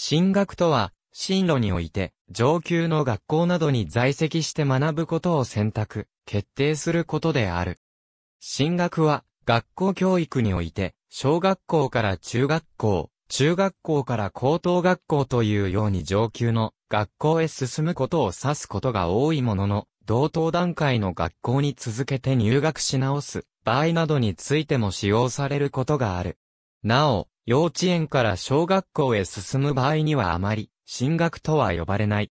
進学とは、進路において、上級の学校などに在籍して学ぶことを選択、決定することである。進学は、学校教育において、小学校から中学校、中学校から高等学校というように上級の学校へ進むことを指すことが多いものの、同等段階の学校に続けて入学し直す場合などについても使用されることがある。なお、幼稚園から小学校へ進む場合にはあまり、進学とは呼ばれない。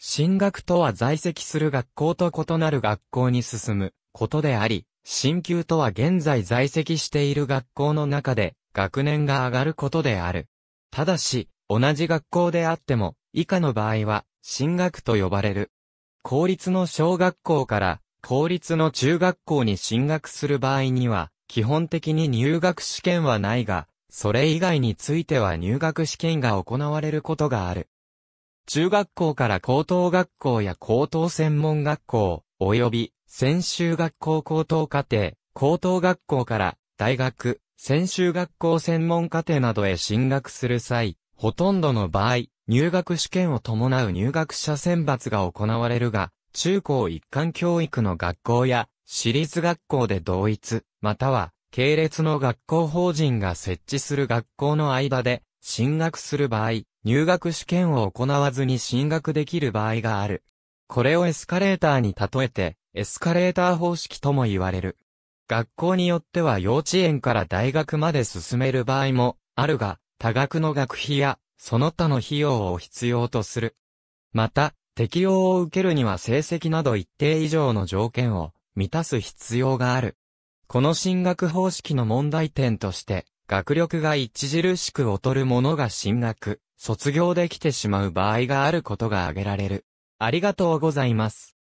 進学とは在籍する学校と異なる学校に進むことであり、進級とは現在在籍している学校の中で学年が上がることである。ただし、同じ学校であっても、以下の場合は、進学と呼ばれる。公立の小学校から公立の中学校に進学する場合には、基本的に入学試験はないが、それ以外については入学試験が行われることがある。中学校から高等学校や高等専門学校、及び専修学校高等課程、高等学校から大学、専修学校専門課程などへ進学する際、ほとんどの場合、入学試験を伴う入学者選抜が行われるが、中高一貫教育の学校や、私立学校で同一、または、系列の学校法人が設置する学校の間で、進学する場合、入学試験を行わずに進学できる場合がある。これをエスカレーターに例えて、エスカレーター方式とも言われる。学校によっては幼稚園から大学まで進める場合もあるが、多額の学費やその他の費用を必要とする。また、適用を受けるには成績など一定以上の条件を満たす必要がある。この進学方式の問題点として、学力が著しく劣る者が進学、卒業できてしまう場合があることが挙げられる。ありがとうございます。